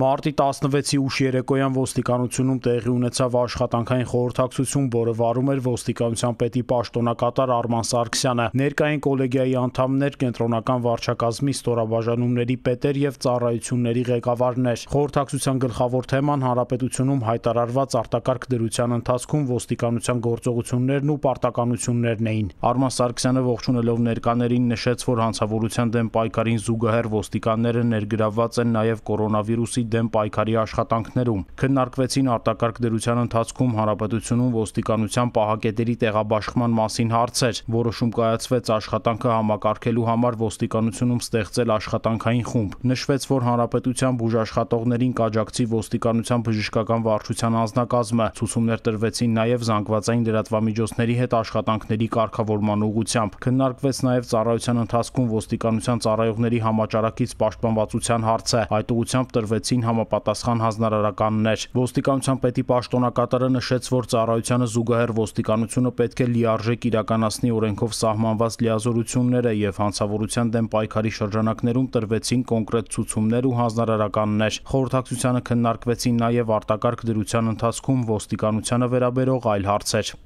Մարտի 16-ի ուշ երեկոյան ոստիկանությունում տեղի ունեցավ աշխատանքային խորհրդակցություն, որը վարում էր ոստիկանության պետի պաշտոնակատար Արման Սարգսյանը, ներկային կոլեգիայի անդամներ, կենտրոնական վարչակազմի ստորաբաժանումների պետեր եւ ծառայությունների ղեկավարներ։ Խորհրդակցության գլխավոր թեման հանրապետությունում հայտարարված արտակարգ դրության ընթացքում ոստիկանության գործողություններն ու պարտականություններն էին։ Արման Սարգսյանը ողջունելով ներկաներին նշեց, որ հանցավորության դեմ պայքարին զուգահեռ ոստիկանները ներգրավված են նաեւ կորոնավիրուսի դեմ պայքարի աշխատանքներում։ Քննարկվեցին արտակարգ դրության ընթացքում հանրապետությունում ոստիկանության պահակետերի տեղաբաշխման մասին հարցեր։ Որոշում կայացվեց աշխատանքը համակարգելու համար ոստիկանությունում ստեղծել աշխատանքային խումբ։ Նշվեց, որ հանրապետության բուժաշխատողներին կաջակցի ոստիկանության բժշկական վարչության անձնակազմը։ Ցուցումներ տրվեցին նաև զանգվածային լրատվամիջոցների հետ աշխատանքների կարգավորման ուղղությամբ։ Քննարկվեց նաև ծառայության ընթացքում ոստիկանության ծառայողների համաճարակից պաշտպանվածության հարցը։ Այդ ուղղությամբ տրվեցին ստացին համապատասխան հանձնարարականներ։ Ոստիկանության պետի պաշտոնակատարը նշեց, որ ծառայությանը զուգահեռ ոստիկանությունը պետք է լիարժեք իրականացնի օրենքով սահմանված լիազորությունները եւ հանցավորության դեմ պայքարի շրջանակներում տրվեցին կոնկրետ ցուցումներ ու հանձնարարականներ։ Խորհրդակցությանը քննարկվեցին նաեւ արտակարգ դրության ընթացքում ոստիկանությանը վերաբերող այլ հարցեր։